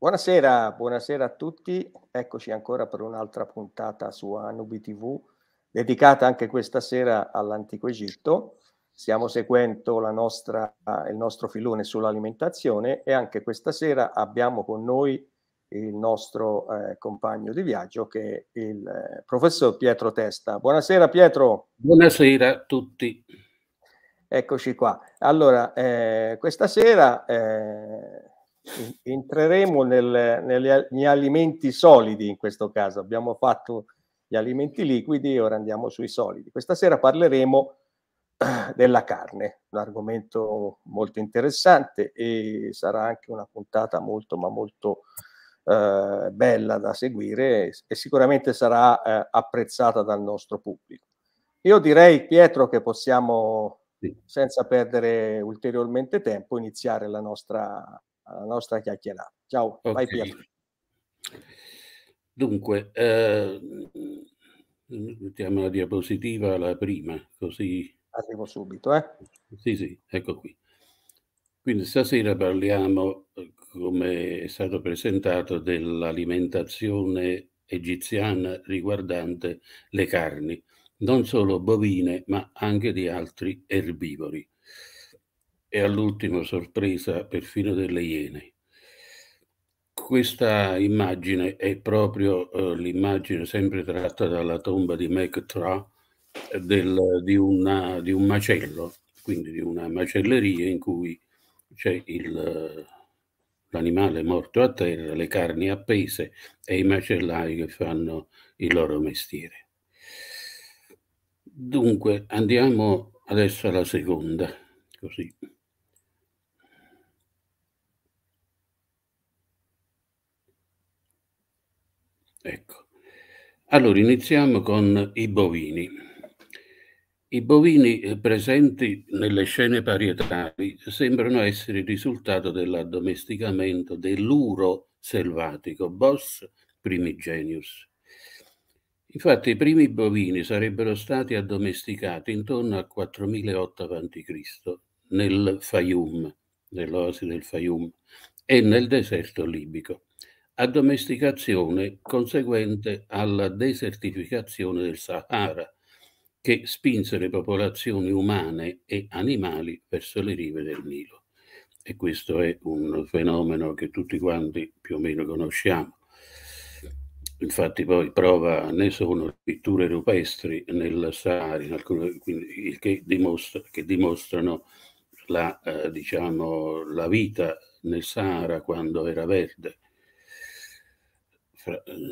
Buonasera, buonasera a tutti, eccoci ancora per un'altra puntata su Anubi TV, dedicata anche questa sera all'Antico Egitto. Stiamo seguendo nostra, il nostro filone sull'alimentazione e anche questa sera abbiamo con noi il nostro eh, compagno di viaggio che è il eh, professor Pietro Testa. Buonasera Pietro. Buonasera a tutti. Eccoci qua. Allora, eh, questa sera eh, entreremo nel, negli alimenti solidi in questo caso. Abbiamo fatto gli alimenti liquidi e ora andiamo sui solidi. Questa sera parleremo della carne, un argomento molto interessante e sarà anche una puntata molto ma molto eh, bella da seguire e sicuramente sarà eh, apprezzata dal nostro pubblico. Io direi Pietro che possiamo senza perdere ulteriormente tempo iniziare la nostra alla nostra chiacchierata. Ciao, okay. vai Pietro. Dunque, eh, mettiamo la diapositiva, la prima, così... Arrivo subito, eh? Sì, sì, ecco qui. Quindi stasera parliamo, eh, come è stato presentato, dell'alimentazione egiziana riguardante le carni, non solo bovine, ma anche di altri erbivori e all'ultima sorpresa perfino delle Iene. Questa immagine è proprio eh, l'immagine sempre tratta dalla tomba di McTra eh, del, di, una, di, un macello, quindi di una macelleria in cui c'è l'animale morto a terra, le carni appese e i macellai che fanno il loro mestiere. Dunque andiamo adesso alla seconda, così. Ecco. Allora, iniziamo con i bovini. I bovini eh, presenti nelle scene parietali sembrano essere il risultato dell'addomesticamento dell'uro selvatico, Bos primigenius. Infatti i primi bovini sarebbero stati addomesticati intorno al 4008 a.C. nel Fayum, nell'oasi del Fayum e nel deserto libico addomesticazione conseguente alla desertificazione del Sahara, che spinse le popolazioni umane e animali verso le rive del Nilo. E questo è un fenomeno che tutti quanti più o meno conosciamo. Infatti poi prova ne sono pitture rupestri nel Sahara, in alcune, quindi, che, dimostra, che, dimostrano la, eh, diciamo, la vita nel Sahara quando era verde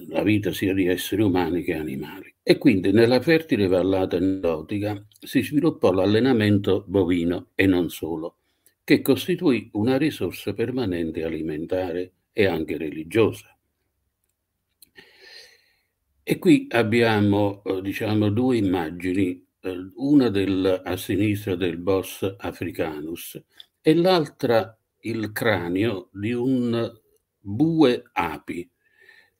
la vita sia di esseri umani che animali. E quindi nella fertile vallata endotica si sviluppò l'allenamento bovino e non solo, che costituì una risorsa permanente alimentare e anche religiosa. E qui abbiamo eh, diciamo, due immagini, eh, una del, a sinistra del boss africanus e l'altra il cranio di un bue api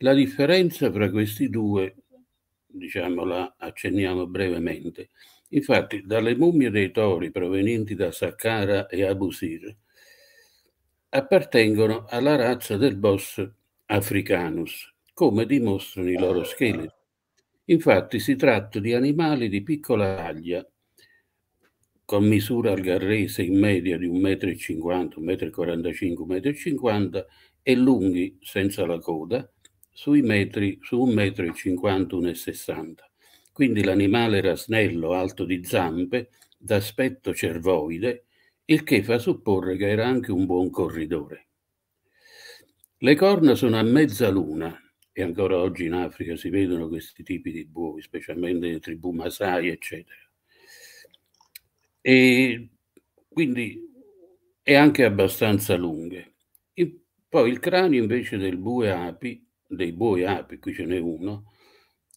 la differenza fra questi due, diciamola, accenniamo brevemente. Infatti, dalle mummie dei tori provenienti da Saqqara e Abusir appartengono alla razza del boss africanus, come dimostrano i loro scheletri. Infatti si tratta di animali di piccola taglia, con misura algarrese in media di 1,50 m, 1,45 m, 1,50 m e lunghi senza la coda, sui metri, su 1,51 m e 60. Quindi l'animale era snello, alto di zampe, d'aspetto cervoide, il che fa supporre che era anche un buon corridore. Le corna sono a mezza luna, e ancora oggi in Africa si vedono questi tipi di buoi, specialmente le tribù Masai, eccetera. E quindi è anche abbastanza lunghe. poi il cranio invece del bue api dei buoi api, qui ce n'è uno,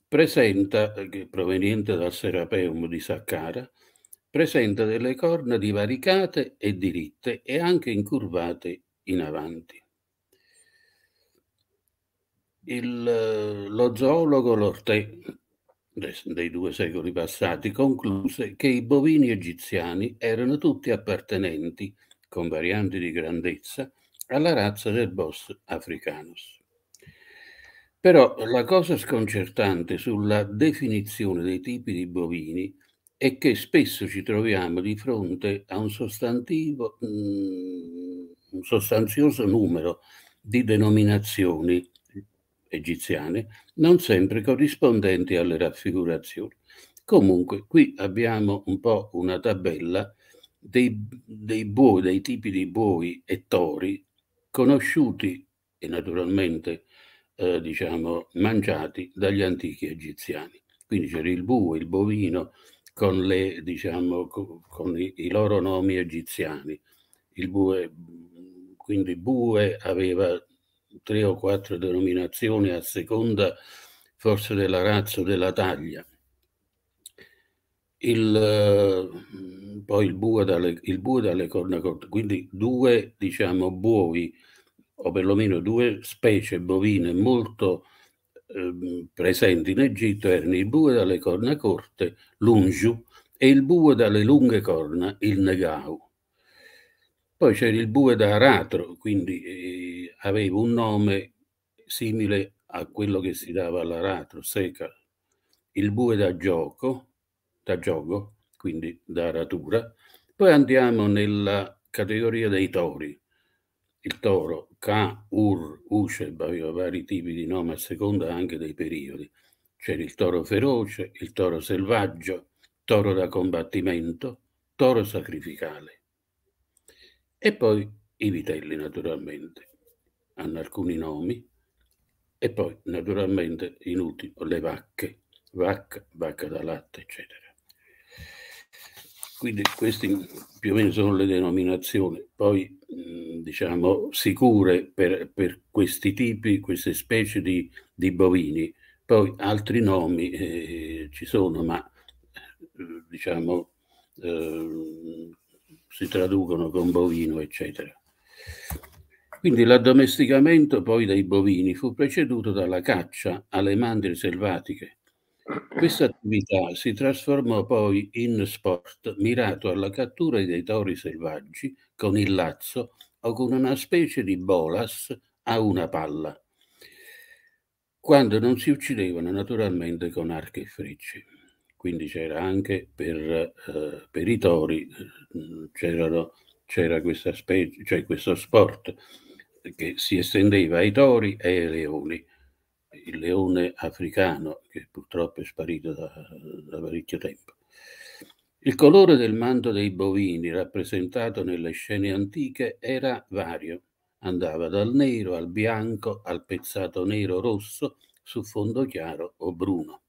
presenta, eh, proveniente dal Serapeum di Saccara, presenta delle corna divaricate e diritte e anche incurvate in avanti. Il, eh, lo zoologo Lortè dei due secoli passati concluse che i bovini egiziani erano tutti appartenenti, con varianti di grandezza, alla razza del boss africanus. Però la cosa sconcertante sulla definizione dei tipi di bovini è che spesso ci troviamo di fronte a un sostantivo, mm, un sostanzioso numero di denominazioni egiziane, non sempre corrispondenti alle raffigurazioni. Comunque, qui abbiamo un po' una tabella dei, dei buoi, dei tipi di buoi e tori conosciuti e naturalmente eh, diciamo, mangiati dagli antichi egiziani. Quindi c'era il bue, il bovino, con, le, diciamo, con i, i, loro nomi egiziani. Il bue, quindi bue aveva tre o quattro denominazioni a seconda forse della razza o della taglia. Il, eh, poi il bue, dalle, dalle corna corte, quindi due diciamo buoi o perlomeno due specie bovine molto eh, presenti in Egitto, erano il bue dalle corna corte, l'ungiu, e il bue dalle lunghe corna, il negau. Poi c'era il bue da aratro, quindi eh, aveva un nome simile a quello che si dava all'aratro, seca. Il bue da gioco, da gioco, quindi da aratura. Poi andiamo nella categoria dei tori. Il toro ca, Ur, Usheb aveva vari tipi di nome a seconda anche dei periodi. C'era il toro feroce, il toro selvaggio, toro da combattimento, toro sacrificale. E poi i vitelli, naturalmente. Hanno alcuni nomi. E poi, naturalmente, in ultimo, le vacche. Vacca, vacca da latte, eccetera. Quindi queste più o meno sono le denominazioni. Poi Ehm, diciamo, sicure per, per, questi tipi, queste specie di, di bovini. Poi altri nomi eh, ci sono, ma eh, diciamo, eh, si traducono con bovino, eccetera. Quindi l'addomesticamento poi dei bovini fu preceduto dalla caccia alle mandrie selvatiche, questa attività si trasformò poi in sport mirato alla cattura dei tori selvaggi con il lazzo o con una specie di bolas a una palla, quando non si uccidevano naturalmente con archi e frecce. Quindi c'era anche per, eh, per i tori, eh, c'era questa specie, cioè questo sport che si estendeva ai tori e ai leoni il leone africano, che purtroppo è sparito da, da parecchio tempo. Il colore del manto dei bovini rappresentato nelle scene antiche era vario, andava dal nero al bianco al pezzato nero rosso su fondo chiaro o bruno.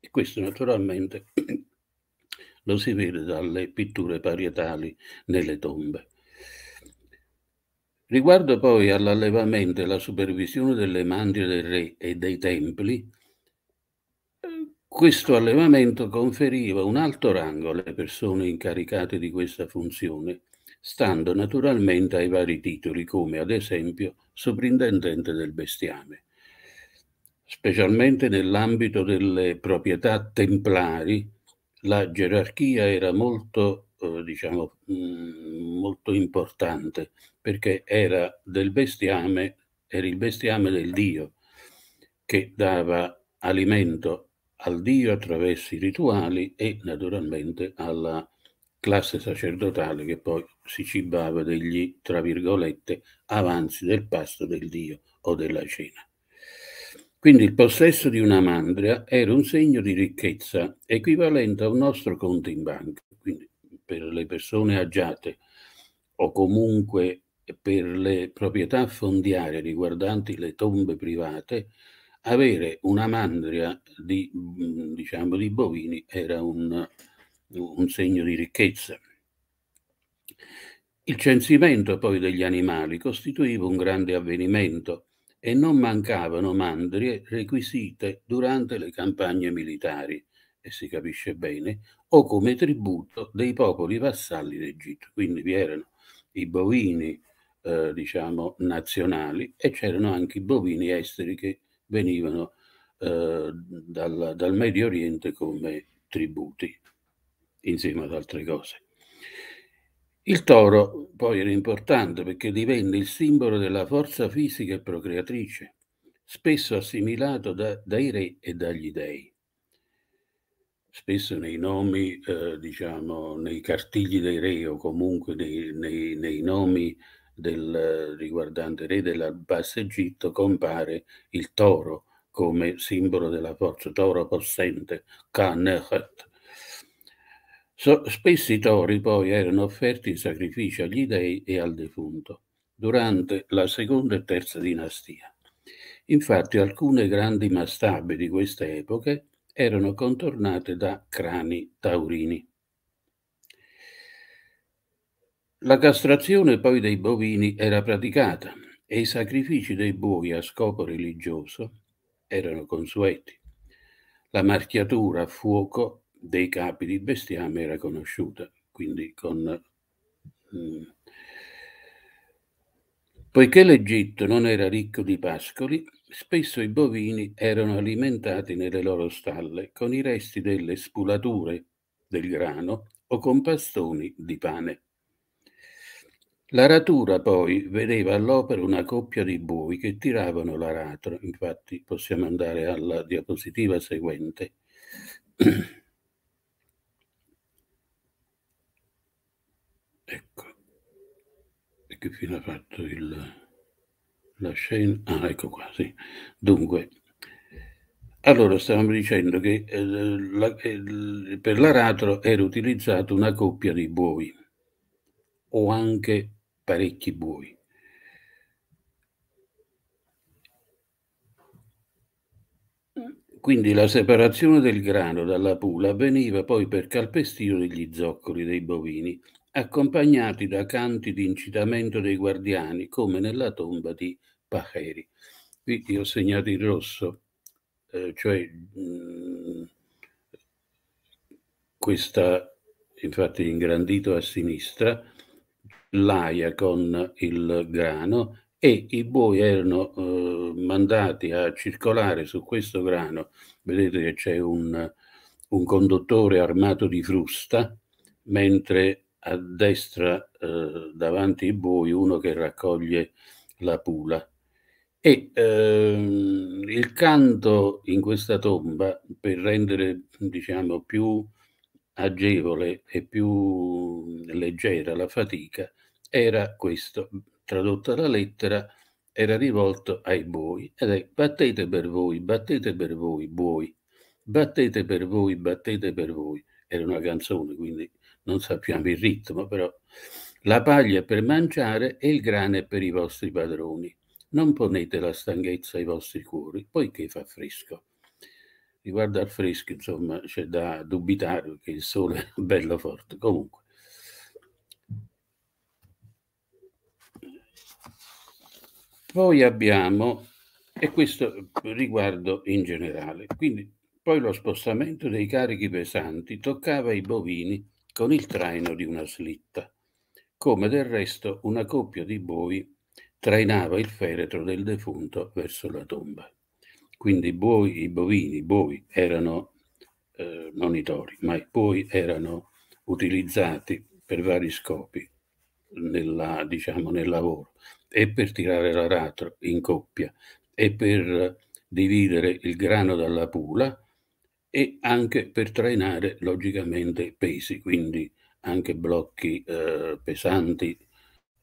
E questo naturalmente lo si vede dalle pitture parietali nelle tombe. Riguardo poi all'allevamento e alla supervisione delle mandrie del re e dei templi, questo allevamento conferiva un alto rango alle persone incaricate di questa funzione, stando naturalmente ai vari titoli, come ad esempio soprintendente del bestiame. Specialmente nell'ambito delle proprietà templari, la gerarchia era molto, eh, diciamo, mh, mm, molto importante perché era del bestiame, era il bestiame del Dio che dava alimento al Dio attraverso i rituali e naturalmente alla classe sacerdotale che poi si cibava degli, tra virgolette, avanzi del pasto del Dio o della cena. Quindi il possesso di una mandria era un segno di ricchezza equivalente a un nostro conto in banca. Quindi per le persone agiate o comunque per le proprietà fondiarie riguardanti le tombe private, avere una mandria di, mm, diciamo, di bovini era un, un segno di ricchezza. Il censimento poi degli animali costituiva un grande avvenimento e non mancavano mandrie requisite durante le campagne militari, e si capisce bene, o come tributo dei popoli vassalli d'Egitto. Quindi vi erano i bovini eh, diciamo, nazionali e c'erano anche i bovini esteri che venivano eh, dal, dal, Medio Oriente come tributi, insieme ad altre cose. Il toro poi era importante perché divenne il simbolo della forza fisica e procreatrice, spesso assimilato da, dai re e dagli dei spesso nei nomi, eh, diciamo, nei cartigli dei re o comunque nei, nei, nei nomi del, riguardante re della Bassa Egitto compare il toro come simbolo della forza, toro possente, Kanechet. So, spesso i tori poi erano offerti in sacrificio agli dei e al defunto durante la seconda e terza dinastia. Infatti alcune grandi mastabe di queste epoche erano contornate da crani taurini. La castrazione poi dei bovini era praticata e i sacrifici dei buoi a scopo religioso erano consueti. La marchiatura a fuoco dei capi di bestiame era conosciuta, quindi con... Mm. Poiché l'Egitto non era ricco di pascoli, spesso i bovini erano alimentati nelle loro stalle con i resti delle spulature del grano o con pastoni di pane. L'aratura poi vedeva all'opera una coppia di buoi che tiravano l'aratro, infatti possiamo andare alla diapositiva seguente. ecco, e che fine ha fatto il, la scena? Ah, ecco qua, sì. Dunque, allora stavamo dicendo che eh, la, eh, per l'aratro era utilizzata una coppia di buoi o anche parecchi buoi. Quindi la separazione del grano dalla pula avveniva poi per calpestio degli zoccoli dei bovini, accompagnati da canti di incitamento dei guardiani, come nella tomba di Pacheri. Qui io ho segnato in rosso, eh, cioè mh, mm, questa infatti ingrandito a sinistra, l'aia con il grano e i buoi erano eh, mandati a circolare su questo grano. Vedete che c'è un, un conduttore armato di frusta, mentre a destra eh, davanti ai buoi uno che raccoglie la pula. E ehm, il canto in questa tomba, per rendere diciamo, più agevole e più leggera la fatica, era questo, tradotta la lettera, era rivolto ai buoi ed è battete per voi, battete per voi, buoi, battete per voi, battete per voi. Era una canzone, quindi non sappiamo il ritmo, però la paglia è per mangiare e il grano è per i vostri padroni. Non ponete la stanchezza ai vostri cuori, poiché fa fresco. Riguardo al fresco, insomma, c'è da dubitare che il sole è bello forte. Comunque, Poi abbiamo, e questo riguardo in generale, quindi poi lo spostamento dei carichi pesanti toccava i bovini con il traino di una slitta, come del resto una coppia di buoi trainava il feretro del defunto verso la tomba. Quindi i, buoi, i bovini, i boi erano eh, non i tori, ma i buoi erano utilizzati per vari scopi nella, diciamo, nel lavoro e per tirare l'aratro in coppia e per dividere il grano dalla pula e anche per trainare logicamente pesi, quindi anche blocchi eh, pesanti,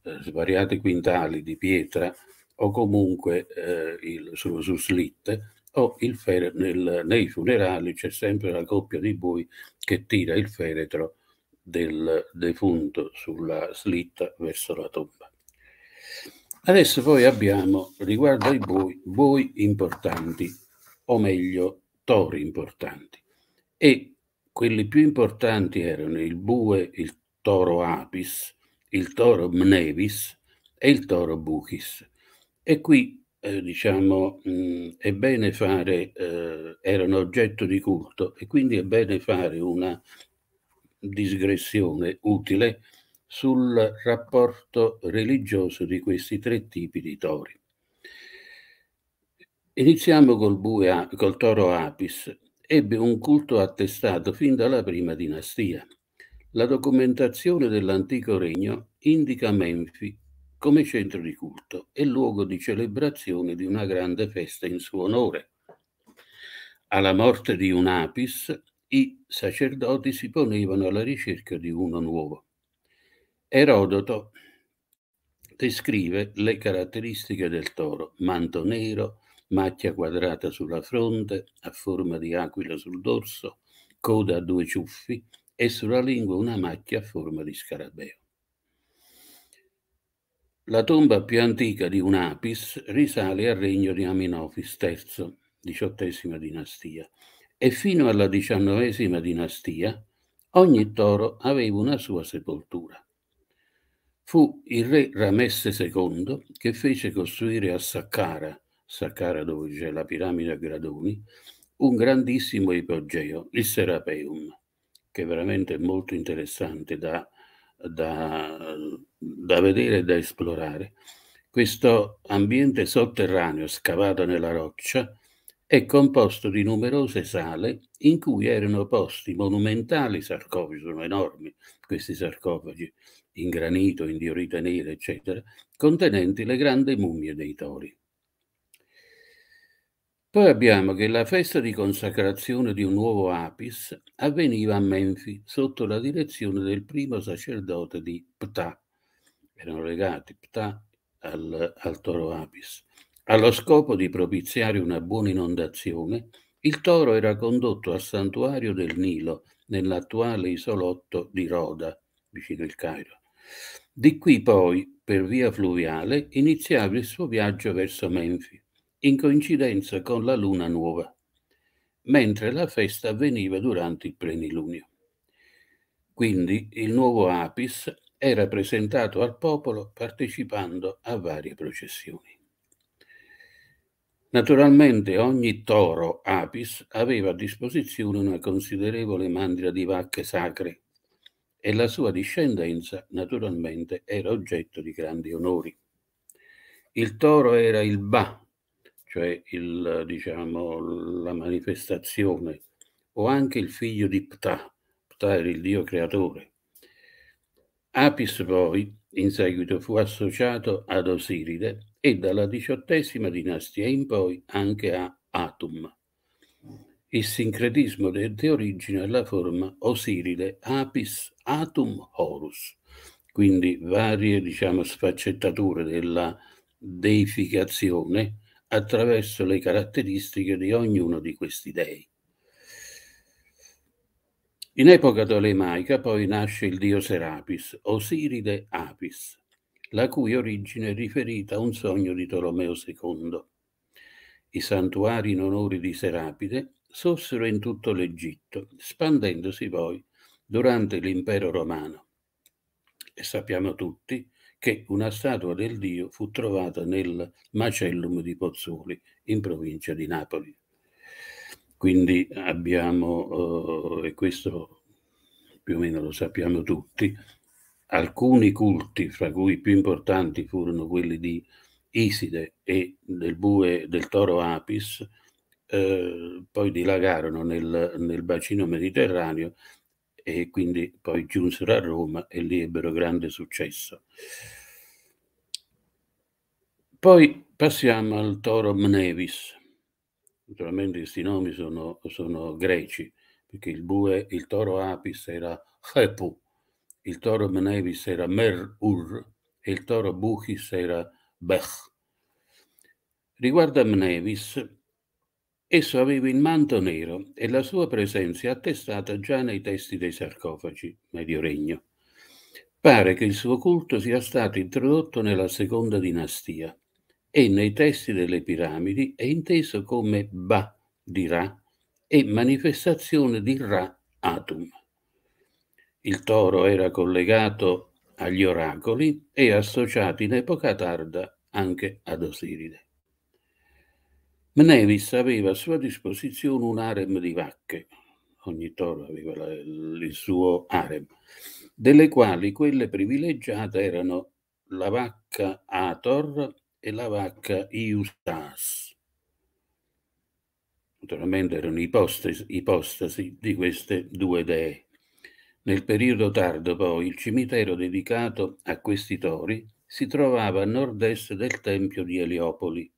eh, svariati quintali di pietra o comunque eh, il, su, su slitte o il feretro. nei funerali c'è sempre la coppia di bui che tira il feretro del defunto sulla slitta verso la tomba. Adesso poi abbiamo, riguardo ai boi, boi importanti, o meglio, tori importanti. E quelli più importanti erano il bue, il toro apis, il toro mnevis e il toro buchis. E qui, eh, diciamo, mh, mm, è bene fare, eh, erano oggetto di culto e quindi è bene fare una digressione utile sul rapporto religioso di questi tre tipi di tori. Iniziamo col, bue, col toro Apis. Ebbe un culto attestato fin dalla prima dinastia. La documentazione dell'antico regno indica Menfi come centro di culto e luogo di celebrazione di una grande festa in suo onore. Alla morte di un Apis, i sacerdoti si ponevano alla ricerca di uno nuovo. Erodoto descrive le caratteristiche del toro, manto nero, macchia quadrata sulla fronte, a forma di aquila sul dorso, coda a due ciuffi e sulla lingua una macchia a forma di scarabeo. La tomba più antica di un apis risale al regno di Aminofis III, XVIII dinastia, e fino alla diciannovesima dinastia ogni toro aveva una sua sepoltura. Fu il re Ramesse II che fece costruire a Saqqara, Saccara dove c'è la piramide a gradoni, un grandissimo ipogeo, il Serapeum, che è veramente molto interessante da, da, da vedere e da esplorare. Questo ambiente sotterraneo scavato nella roccia è composto di numerose sale in cui erano posti monumentali sarcofagi, sono enormi questi sarcofagi, in granito, in diorite nere, eccetera, contenenti le grandi mummie dei tori. Poi abbiamo che la festa di consacrazione di un nuovo Apis avveniva a Menfi sotto la direzione del primo sacerdote di Ptah. Erano legati Ptah al, al toro Apis. Allo scopo di propiziare una buona inondazione, il toro era condotto al santuario del Nilo, nell'attuale isolotto di Roda, vicino il Cairo. Di qui poi, per via fluviale, iniziava il suo viaggio verso Menfi, in coincidenza con la luna nuova, mentre la festa avveniva durante il plenilunio. Quindi il nuovo Apis era presentato al popolo partecipando a varie processioni. Naturalmente ogni toro apis aveva a disposizione una considerevole mandria di vacche sacre e la sua discendenza naturalmente era oggetto di grandi onori. Il toro era il ba, cioè il, diciamo, la manifestazione, o anche il figlio di Ptah, Ptah era il dio creatore. Apis poi in seguito fu associato ad Osiride e dalla diciottesima dinastia in poi anche a Atum. Il sincretismo dette origine alla forma osiride Apis Atum Horus, quindi varie diciamo, sfaccettature della deificazione attraverso le caratteristiche di ognuno di questi dei. In epoca tolemaica poi nasce il dio Serapis, Osiride Apis, la cui origine è riferita a un sogno di Tolomeo II. I santuari in onore di Serapide sorsero in tutto l'Egitto, spandendosi poi durante l'impero romano. E sappiamo tutti che una statua del dio fu trovata nel macellum di Pozzuoli, in provincia di Napoli. Quindi abbiamo, eh, e questo più o meno lo sappiamo tutti, Alcuni culti, fra cui i più importanti furono quelli di Iside e del bue del toro Apis, eh, poi dilagarono nel, nel bacino mediterraneo e quindi poi giunsero a Roma e lì ebbero grande successo. Poi passiamo al toro Mnevis. Naturalmente questi nomi sono, sono greci, perché il bue, il toro Apis era Chepu, il toro Menevis era Mer-Ur e il toro Buchis era Bech. Riguardo a Menevis, esso aveva il manto nero e la sua presenza è attestata già nei testi dei sarcofagi, Medio Regno. Pare che il suo culto sia stato introdotto nella seconda dinastia e nei testi delle piramidi è inteso come Ba di Ra e manifestazione di Ra Atum. Il toro era collegato agli oracoli e associato in epoca tarda anche ad Osiride. Mnevis aveva a sua disposizione un harem di vacche, ogni toro aveva il suo harem, delle quali quelle privilegiate erano la vacca Ator e la vacca Iustas. Naturalmente erano ipostasi, ipostasi di queste due dee. Nel periodo tardo poi il cimitero dedicato a questi tori si trovava a nord-est del Tempio di Eliopoli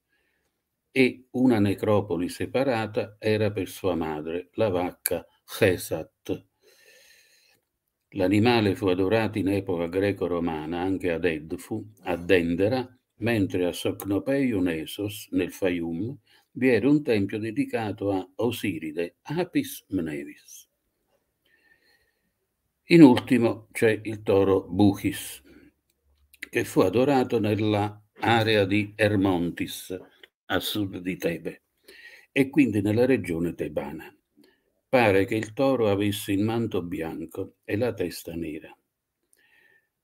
e una necropoli separata era per sua madre, la vacca Cesat. L'animale fu adorato in epoca greco-romana anche ad Edfu, a Dendera, mentre a Socnopeiunesos, nel Fayum, vi era un tempio dedicato a Osiride, Apis Mnevis. In ultimo c'è il toro Buchis, che fu adorato nella area di Ermontis, a sud di Tebe, e quindi nella regione tebana. Pare che il toro avesse il manto bianco e la testa nera.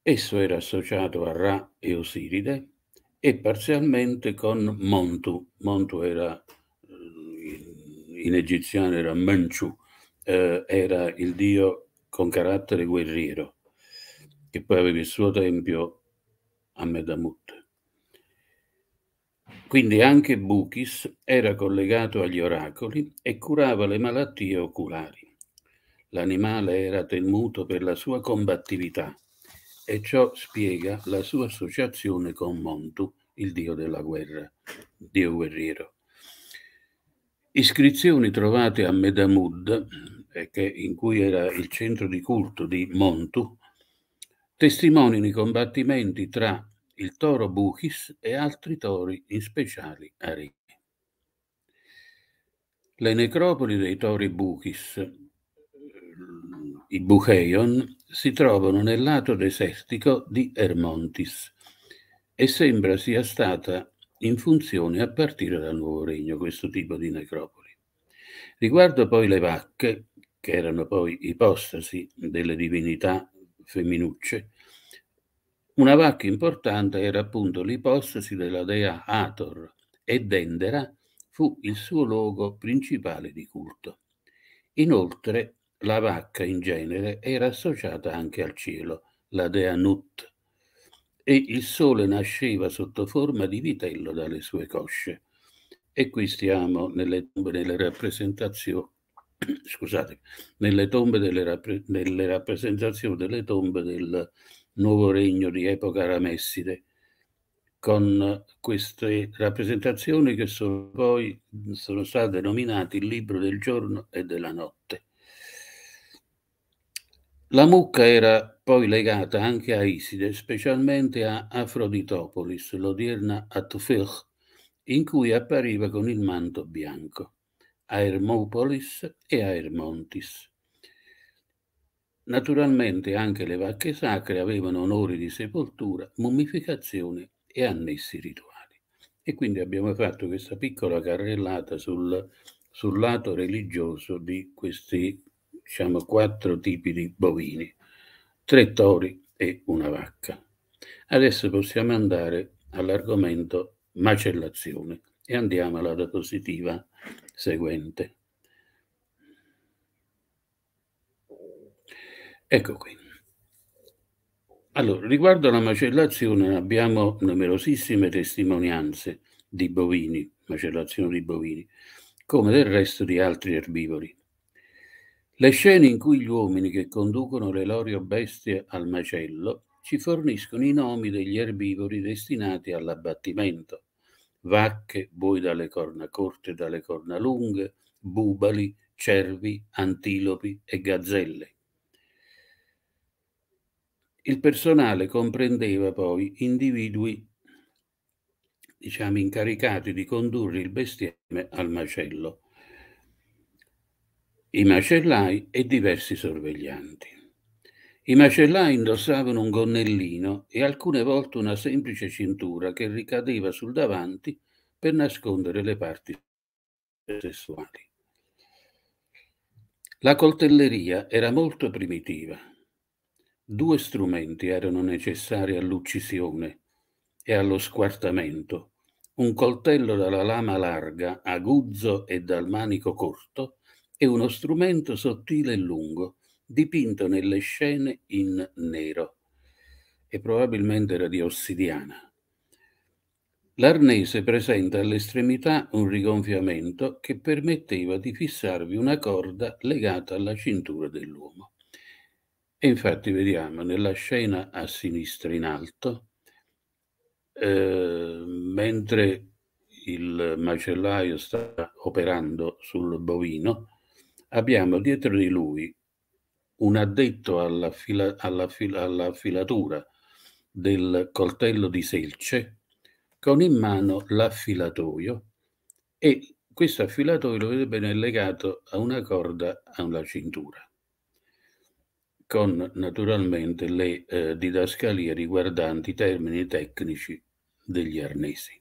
Esso era associato a Ra e Osiride e parzialmente con Montu. Montu era, eh, in egiziano era Manchu, eh, era il dio con carattere guerriero, che poi aveva il suo tempio a Medamut. Quindi anche Bukis era collegato agli oracoli e curava le malattie oculari. L'animale era temuto per la sua combattività e ciò spiega la sua associazione con Montu, il dio della guerra, dio guerriero. Iscrizioni trovate a Medamud che, in cui era il centro di culto di Montu, testimoniano i combattimenti tra il toro Buchis e altri tori in speciali aree. Le necropoli dei tori Buchis, eh, i Bucheion, si trovano nel lato desertico di Ermontis e sembra sia stata in funzione a partire dal Nuovo Regno questo tipo di necropoli. Riguardo poi le vacche, che erano poi ipostasi delle divinità femminucce. Una vacca importante era appunto l'ipostasi della dea Hathor e Dendera fu il suo luogo principale di culto. Inoltre la vacca in genere era associata anche al cielo, la dea Nut, e il sole nasceva sotto forma di vitello dalle sue cosce. E qui stiamo nelle, nelle rappresentazioni scusate, nelle, tombe delle, nelle rappresentazioni delle tombe del nuovo regno di epoca aramesside, con queste rappresentazioni che sono poi sono state denominate il libro del giorno e della notte. La mucca era poi legata anche a Iside, specialmente a Afroditopolis, l'odierna Atufech, in cui appariva con il manto bianco a Ermopolis e a Ermontis. Naturalmente anche le vacche sacre avevano onori di sepoltura, mummificazione e annessi rituali. E quindi abbiamo fatto questa piccola carrellata sul, sul lato religioso di questi diciamo, quattro tipi di bovini, tre tori e una vacca. Adesso possiamo andare all'argomento macellazione e andiamo alla diapositiva seguente. Ecco qui. Allora, riguardo alla macellazione abbiamo numerosissime testimonianze di bovini, macellazione di bovini, come del resto di altri erbivori. Le scene in cui gli uomini che conducono le loro bestie al macello ci forniscono i nomi degli erbivori destinati all'abbattimento vacche, buoi dalle corna corte e dalle corna lunghe, bubali, cervi, antilopi e gazzelle. Il personale comprendeva poi individui, diciamo, incaricati di condurre il bestiame al macello, i macellai e diversi sorveglianti. I macellai indossavano un gonnellino e alcune volte una semplice cintura che ricadeva sul davanti per nascondere le parti sessuali. La coltelleria era molto primitiva. Due strumenti erano necessari all'uccisione e allo squartamento, un coltello dalla lama larga, aguzzo e dal manico corto, e uno strumento sottile e lungo, dipinto nelle scene in nero e probabilmente era di ossidiana. L'arnese presenta all'estremità un rigonfiamento che permetteva di fissarvi una corda legata alla cintura dell'uomo. E infatti vediamo nella scena a sinistra in alto, eh, mentre il macellaio sta operando sul bovino, abbiamo dietro di lui un addetto alla, fila, alla, fila, alla filatura del coltello di selce con in mano l'affilatoio e questo affilatoio lo vedete bene legato a una corda a una cintura con naturalmente le eh, didascalie riguardanti i termini tecnici degli arnesi.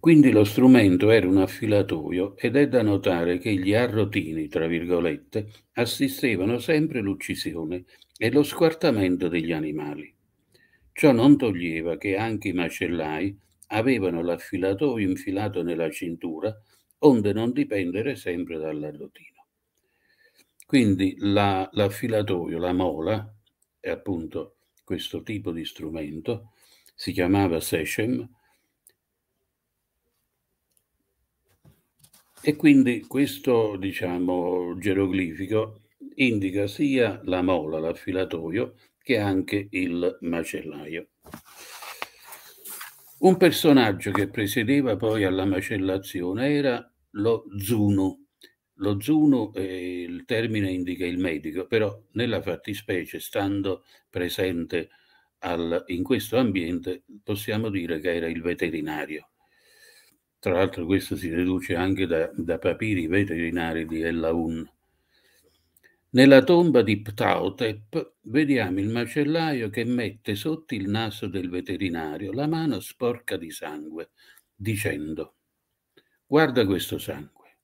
Quindi lo strumento era un affilatoio ed è da notare che gli arrotini, tra virgolette, assistevano sempre l'uccisione e lo squartamento degli animali. Ciò non toglieva che anche i macellai avevano l'affilatoio infilato nella cintura, onde non dipendere sempre dall'arrotino. Quindi la, l'affilatoio, la mola, è appunto questo tipo di strumento, si chiamava Sechem, E quindi questo, diciamo, geroglifico indica sia la mola, l'affilatoio, che anche il macellaio. Un personaggio che presiedeva poi alla macellazione era lo Zunu. Lo Zunu, eh, il termine indica il medico, però nella fattispecie, stando presente al, in questo ambiente, possiamo dire che era il veterinario. Tra l'altro questo si deduce anche da, da papiri veterinari di Ellaun. Nella tomba di Ptautep vediamo il macellaio che mette sotto il naso del veterinario la mano sporca di sangue, dicendo guarda questo sangue.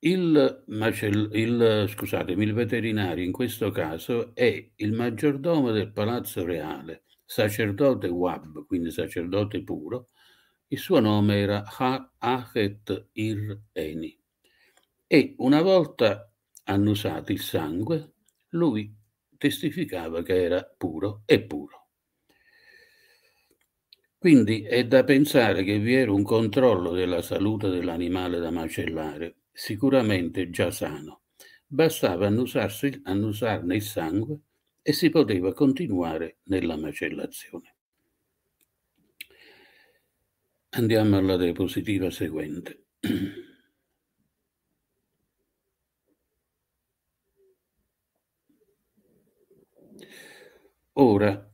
Il, macell- il, scusatemi, il veterinario in questo caso è il maggiordomo del palazzo reale, sacerdote Wab, quindi sacerdote puro, il suo nome era Ahet Ir Eni. E una volta annusato il sangue, lui testificava che era puro e puro. Quindi è da pensare che vi era un controllo della salute dell'animale da macellare, sicuramente già sano. Bastava annusarne il sangue e si poteva continuare nella macellazione. Andiamo alla diapositiva seguente. Ora,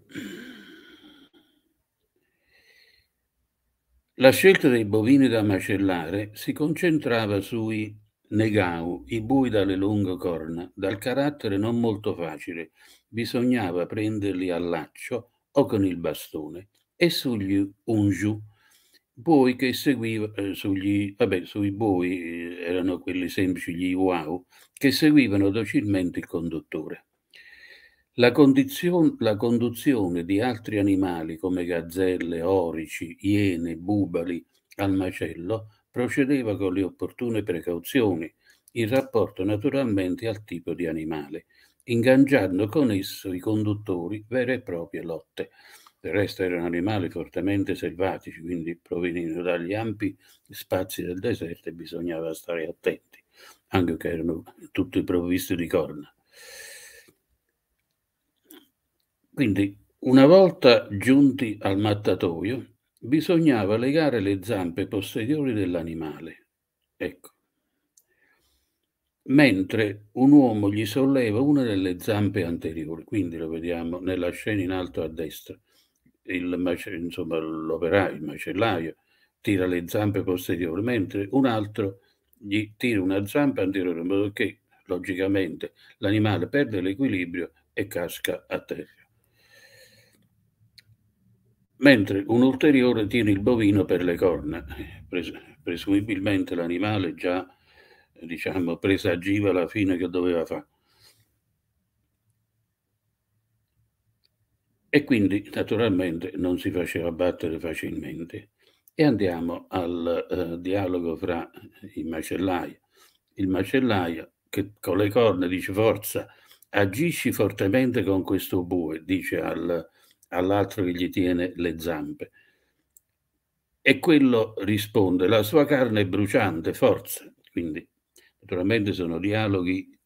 la scelta dei bovini da macellare si concentrava sui negau, i bui dalle lunghe corna, dal carattere non molto facile. Bisognava prenderli al laccio o con il bastone, e sugli unju, boi che seguiva eh, sugli, vabbè, sui buoi, eh, erano quelli semplici, gli wow, che seguivano docilmente il conduttore. La, la, conduzione di altri animali come gazzelle, orici, iene, bubali al macello procedeva con le opportune precauzioni, in rapporto naturalmente al tipo di animale, ingaggiando con esso i conduttori vere e proprie lotte, del resto erano animali fortemente selvatici, quindi provenivano dagli ampi spazi del deserto e bisognava stare attenti, anche che erano tutti provvisti di corna. Quindi, una volta giunti al mattatoio, bisognava legare le zampe posteriori dell'animale. Ecco. Mentre un uomo gli solleva una delle zampe anteriori, quindi lo vediamo nella scena in alto a destra il, insomma, l'operaio, il macellaio, tira le zampe posteriori, mentre un altro gli tira una zampa anteriore, in modo che logicamente l'animale perde l'equilibrio e casca a terra. Mentre un ulteriore tiene il bovino per le corna, Pres- presumibilmente l'animale già diciamo, presagiva la fine che doveva fare. e quindi naturalmente non si faceva battere facilmente. E andiamo al eh, dialogo fra eh, il macellaio. Il macellaio che con le corna dice forza, agisci fortemente con questo bue, dice al, all'altro che gli tiene le zampe. E quello risponde, la sua carne è bruciante, forza. Quindi naturalmente sono dialoghi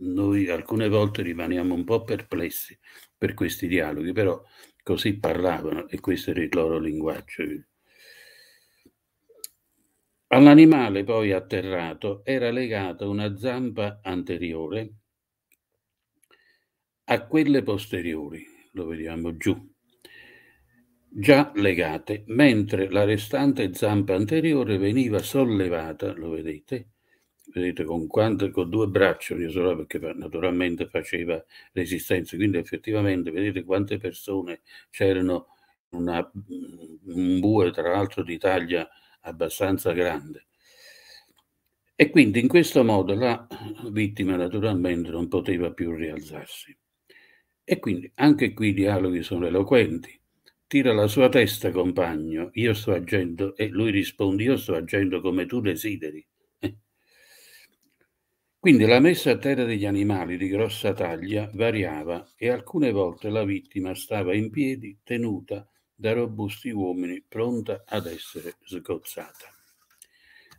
noi alcune volte rimaniamo un po' perplessi per questi dialoghi, però così parlavano e questo era il loro linguaggio. All'animale poi atterrato era legata una zampa anteriore a quelle posteriori, lo vediamo giù, già legate, mentre la restante zampa anteriore veniva sollevata, lo vedete, vedete, con, quante con due braccia mia sorella, perché naturalmente faceva resistenza, quindi effettivamente vedete quante persone c'erano una, un bue, tra l'altro di taglia abbastanza grande. E quindi in questo modo la vittima naturalmente non poteva più rialzarsi. E quindi anche qui i dialoghi sono eloquenti. Tira la sua testa, compagno, io sto agendo, e lui risponde, io sto agendo come tu desideri. Quindi la messa a terra degli animali di grossa taglia variava e alcune volte la vittima stava in piedi, tenuta da robusti uomini, pronta ad essere sgozzata.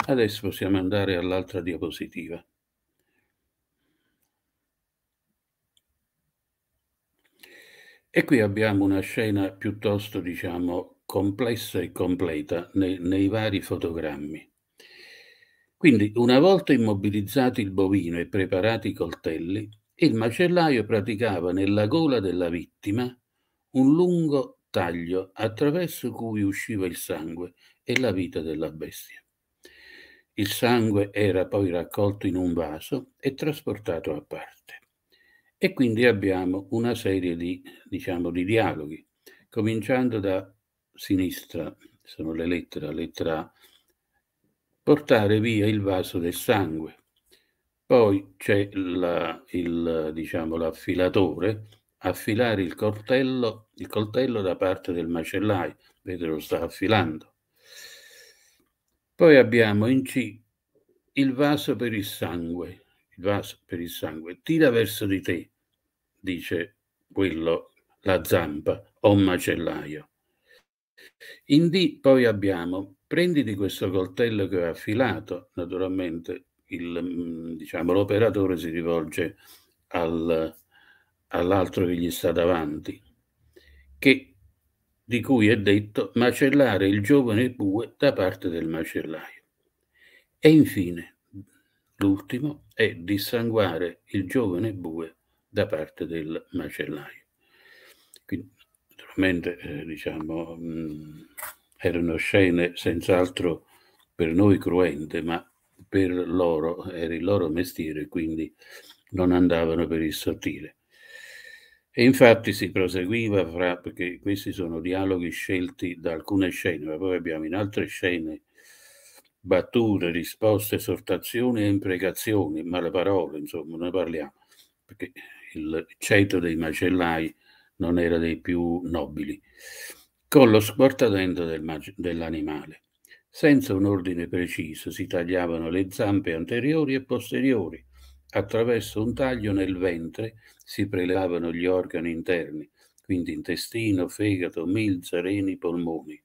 Adesso possiamo andare all'altra diapositiva. E qui abbiamo una scena piuttosto, diciamo, complessa e completa nei, nei vari fotogrammi. Quindi, una volta immobilizzato il bovino e preparati i coltelli, il macellaio praticava nella gola della vittima un lungo taglio attraverso cui usciva il sangue e la vita della bestia. Il sangue era poi raccolto in un vaso e trasportato a parte. E quindi abbiamo una serie di, diciamo, di dialoghi, cominciando da sinistra, sono le lettere, la lettera A, portare via il vaso del sangue. Poi c'è la, il, diciamo, l'affilatore, affilare il coltello, il coltello da parte del macellaio, vedete lo sta affilando. Poi abbiamo in C il vaso per il sangue, il vaso per il sangue, tira verso di te, dice quello, la zampa o macellaio. In D poi abbiamo prenditi questo coltello che ho affilato, naturalmente il, mm, diciamo, l'operatore si rivolge al, all'altro che gli sta davanti, che, di cui è detto macellare il giovane bue da parte del macellaio. E infine, l'ultimo, è dissanguare il giovane bue da parte del macellaio. Quindi, naturalmente, eh, diciamo... Mh, mm, erano scene senz'altro per noi cruente, ma per loro era il loro mestiere, quindi non andavano per il sottile. E infatti si proseguiva fra, perché questi sono dialoghi scelti da alcune scene, ma poi abbiamo in altre scene battute, risposte, esortazioni e imprecazioni, male parole, insomma, ne parliamo, perché il ceto dei macellai non era dei più nobili con lo squartadento del dell'animale. Senza un ordine preciso si tagliavano le zampe anteriori e posteriori. Attraverso un taglio nel ventre si prelevavano gli organi interni, quindi intestino, fegato, milza, reni, polmoni.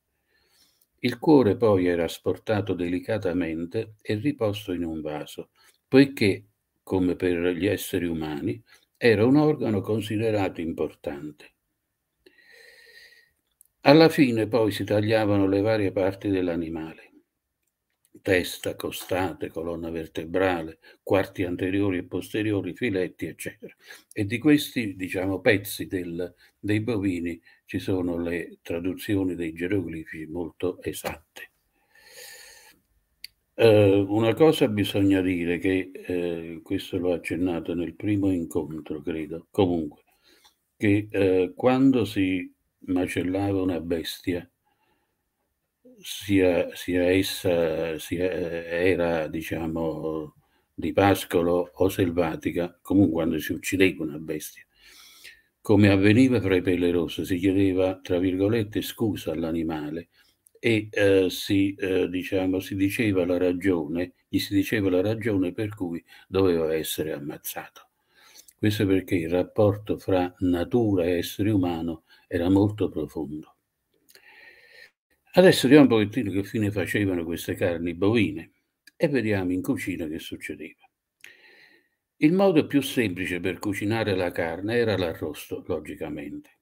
Il cuore poi era asportato delicatamente e riposto in un vaso, poiché, come per gli esseri umani, era un organo considerato importante. Alla fine poi si tagliavano le varie parti dell'animale, testa, costate, colonna vertebrale, quarti anteriori e posteriori, filetti, eccetera. E di questi, diciamo, pezzi del, dei bovini ci sono le traduzioni dei geroglifici molto esatte. Eh, una cosa bisogna dire che, eh, questo l'ho accennato nel primo incontro, credo, comunque, che eh, quando si macellava una bestia, sia, sia essa sia, eh, era, diciamo, di pascolo o selvatica, comunque quando si uccideva una bestia. Come avveniva fra i pelle rosse, si chiedeva, tra virgolette, scusa all'animale e eh, si, eh, diciamo, si diceva la ragione, gli si diceva la ragione per cui doveva essere ammazzato. Questo perché il rapporto fra natura e essere umano era molto profondo. Adesso vediamo un pochettino che fine facevano queste carni bovine e vediamo in cucina che succedeva. Il modo più semplice per cucinare la carne era l'arrosto, logicamente.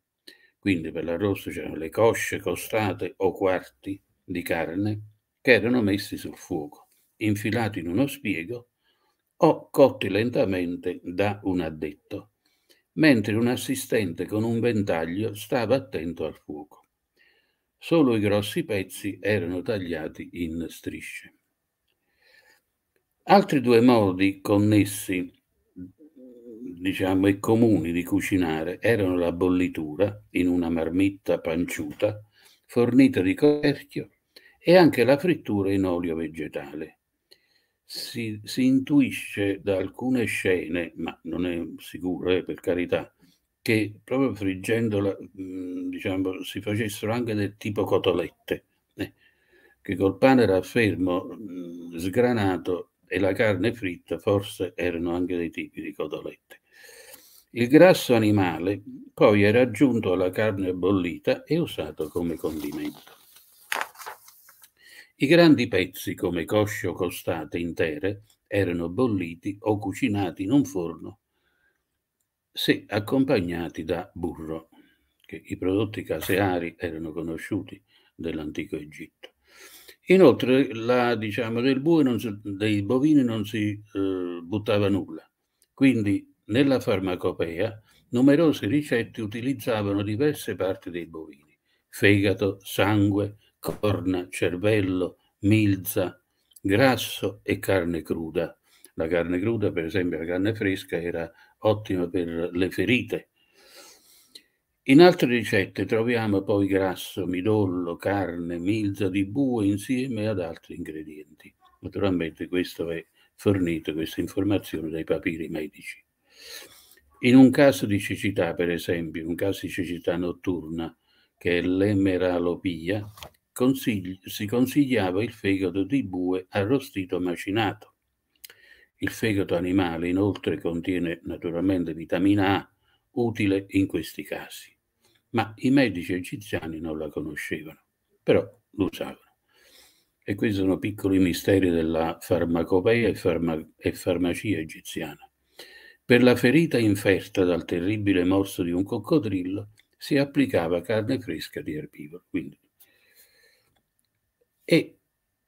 Quindi per l'arrosto c'erano le cosce, costate o quarti di carne che erano messi sul fuoco, infilati in uno spiego o cotti lentamente da un addetto mentre un assistente con un ventaglio stava attento al fuoco. Solo i grossi pezzi erano tagliati in strisce. Altri due modi connessi, diciamo, e comuni di cucinare erano la bollitura in una marmitta panciuta, fornita di coperchio, e anche la frittura in olio vegetale, si, si intuisce da alcune scene, ma non è sicuro, eh, per carità, che proprio friggendola, mh, diciamo, si facessero anche del tipo cotolette, eh, che col pane raffermo mh, sgranato e la carne fritta forse erano anche dei tipi di cotolette. Il grasso animale poi era aggiunto alla carne bollita e usato come condimento. I grandi pezzi, come coscio costate intere, erano bolliti o cucinati in un forno, se accompagnati da burro, che i prodotti caseari erano conosciuti dell'antico Egitto. Inoltre, la, diciamo, del bue si, dei bovini non si eh, buttava nulla, quindi nella farmacopea numerose ricette utilizzavano diverse parti dei bovini, fegato, sangue, corna, cervello, milza, grasso e carne cruda. La carne cruda, per esempio, la carne fresca era ottima per le ferite. In altre ricette troviamo poi grasso, midollo, carne, milza di bue insieme ad altri ingredienti. Naturalmente questo è fornito, questa informazione, dai papiri medici. In un caso di cecità, per esempio, un caso di cecità notturna, che è l'emeralopia, consigli- si consigliava il fegato di bue arrostito macinato. Il fegato animale inoltre contiene naturalmente vitamina A, utile in questi casi, ma i medici egiziani non la conoscevano, però l'usavano. E questi sono piccoli misteri della farmacopea e, farma- e farmacia egiziana. Per la ferita inferta dal terribile morso di un coccodrillo si applicava carne fresca di erbivoro, quindi e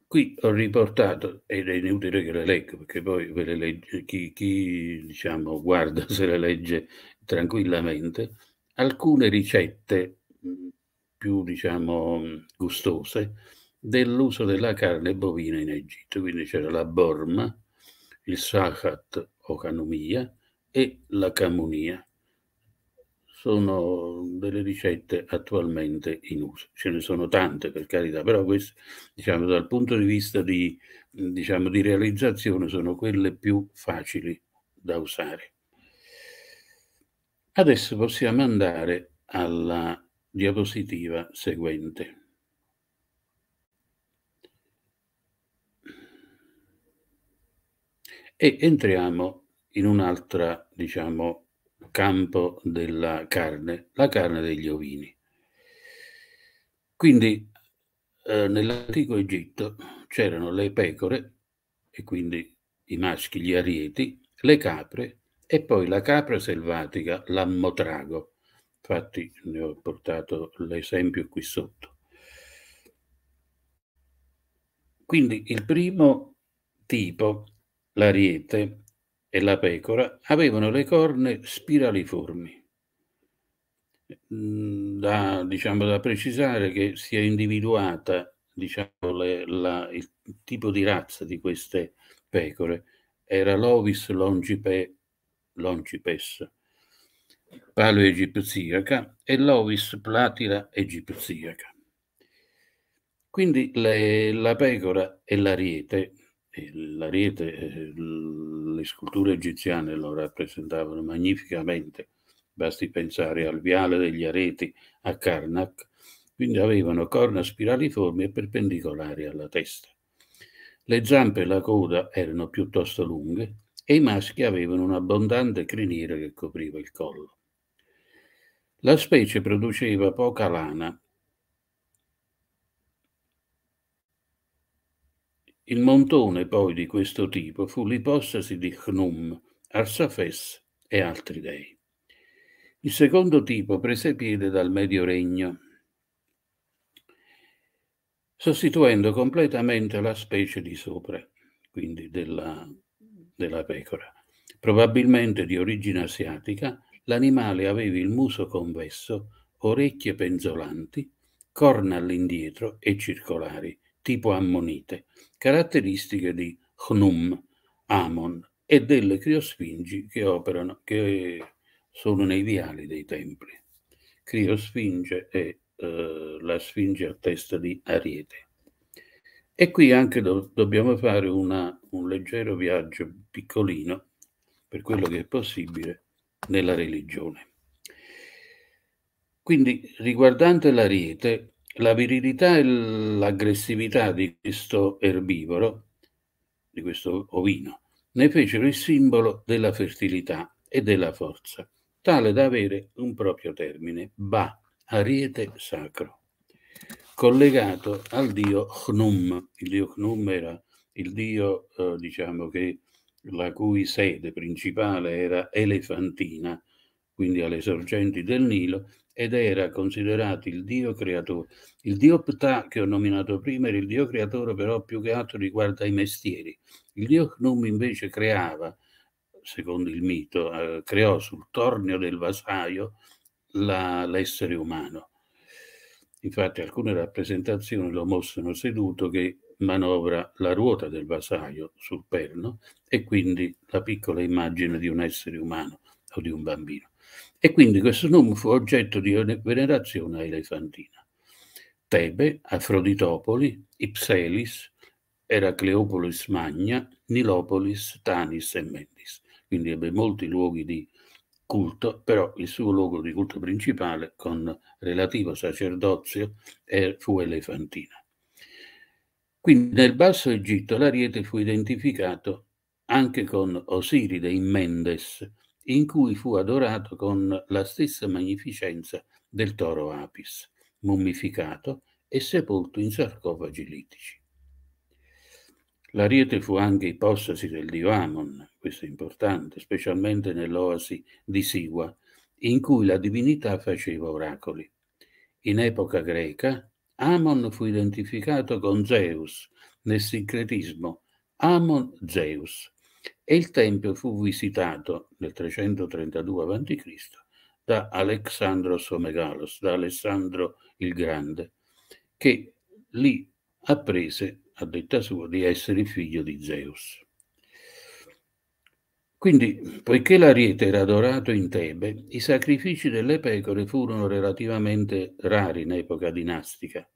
qui ho riportato, ed è inutile che le leggo, perché poi ve le legge, chi, chi diciamo, guarda se le legge tranquillamente, alcune ricette mm, più diciamo, gustose dell'uso della carne bovina in Egitto. Quindi c'era la borma, il sahat o canumia e la camunia sono delle ricette attualmente in uso. Ce ne sono tante per carità, però queste, diciamo, dal punto di vista di, diciamo, di realizzazione sono quelle più facili da usare. Adesso possiamo andare alla diapositiva seguente. E entriamo in un'altra, diciamo, campo della carne, la carne degli ovini. Quindi eh, nell'antico Egitto c'erano le pecore, e quindi i maschi, gli arieti, le capre e poi la capra selvatica, l'ammotrago. Infatti ne ho portato l'esempio qui sotto. Quindi il primo tipo, l'ariete, e la pecora avevano le corna spiraliformi. Mm, da, diciamo, da, precisare che si è individuata diciamo, le, la, il tipo di razza di queste pecore era l'Ovis longipe, longipes, paleoegiziaca e l'Ovis platila egiziaca. Quindi le, la pecora e l'ariete la rete, le sculture egiziane lo rappresentavano magnificamente, basti pensare al viale degli areti a Karnak, quindi avevano corna spiraliformi e perpendicolari alla testa. Le zampe e la coda erano piuttosto lunghe e i maschi avevano un'abbondante criniera che copriva il collo. La specie produceva poca lana Il montone poi di questo tipo fu l'ipostasi di Chnum, Arsafes e altri dei. Il secondo tipo prese piede dal Medio Regno, sostituendo completamente la specie di sopra, quindi della, della pecora. Probabilmente di origine asiatica, l'animale aveva il muso convesso, orecchie penzolanti, corna all'indietro e circolari, tipo ammonite, caratteristiche di Hnum, Amon e delle criosfingi che operano, che sono nei viali dei templi. Criosfinge è eh, la sfinge a testa di Ariete. E qui anche do- dobbiamo fare una, un leggero viaggio piccolino, per quello che è possibile, nella religione. Quindi, riguardante l'ariete, la virilità e l'aggressività di questo erbivoro, di questo ovino, ne fecero il simbolo della fertilità e della forza, tale da avere un proprio termine, Ba, ariete sacro, collegato al dio Hnum. Il dio Hnum era il dio, eh, diciamo che, la cui sede principale era Elefantina, quindi alle sorgenti del Nilo, ed era considerato il Dio creatore. Il Dio Ptah che ho nominato prima era il Dio creatore, però più che altro riguarda i mestieri. Il Dio Gnum invece creava, secondo il mito, eh, creò sul tornio del vasaio la, l'essere umano. Infatti alcune rappresentazioni lo mostrano seduto che manovra la ruota del vasaio sul perno e quindi la piccola immagine di un essere umano o di un bambino e quindi questo nome fu oggetto di venerazione a Elefantina. Tebe, Afroditopoli, Ipselis, Eracleopolis Magna, Nilopolis, Tanis e Mendis. Quindi ebbe molti luoghi di culto, però il suo luogo di culto principale con relativo sacerdozio fu Elefantina. Quindi nel Basso Egitto l'ariete fu identificato anche con Osiride in Mendes, in cui fu adorato con la stessa magnificenza del toro Apis, mummificato e sepolto in sarcofagi litici. L'ariete fu anche ipostasi del dio Amon, questo è importante, specialmente nell'oasi di Siwa, in cui la divinità faceva oracoli. In epoca greca, Amon fu identificato con Zeus nel sincretismo Amon-Zeus, e il tempio fu visitato nel 332 a.C. da Alexandro Somegalos, da Alessandro il Grande, che lì apprese, a detta sua, di essere figlio di Zeus. Quindi, poiché l'ariete era adorato in Tebe, i sacrifici delle pecore furono relativamente rari in epoca dinastica.